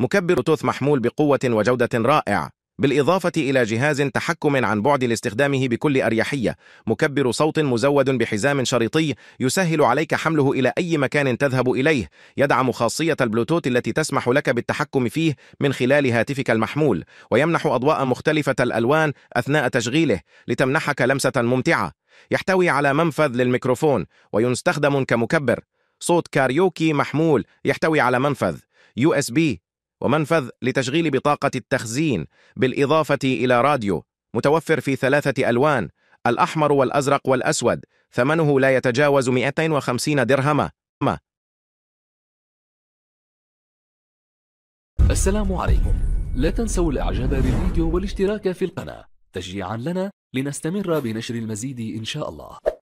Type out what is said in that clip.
مكبر توث محمول بقوة وجودة رائع بالإضافة إلى جهاز تحكم عن بعد لاستخدامه بكل أريحية مكبر صوت مزود بحزام شريطي يسهل عليك حمله إلى أي مكان تذهب إليه يدعم خاصية البلوتوث التي تسمح لك بالتحكم فيه من خلال هاتفك المحمول ويمنح أضواء مختلفة الألوان أثناء تشغيله لتمنحك لمسة ممتعة يحتوي على منفذ للميكروفون ويستخدم كمكبر صوت كاريوكي محمول يحتوي على منفذ USB ومنفذ لتشغيل بطاقة التخزين بالإضافة إلى راديو متوفر في ثلاثة ألوان الأحمر والأزرق والأسود ثمنه لا يتجاوز 250 درهما السلام عليكم لا تنسوا الإعجاب بالفيديو والاشتراك في القناة تشجيعا لنا لنستمر بنشر المزيد إن شاء الله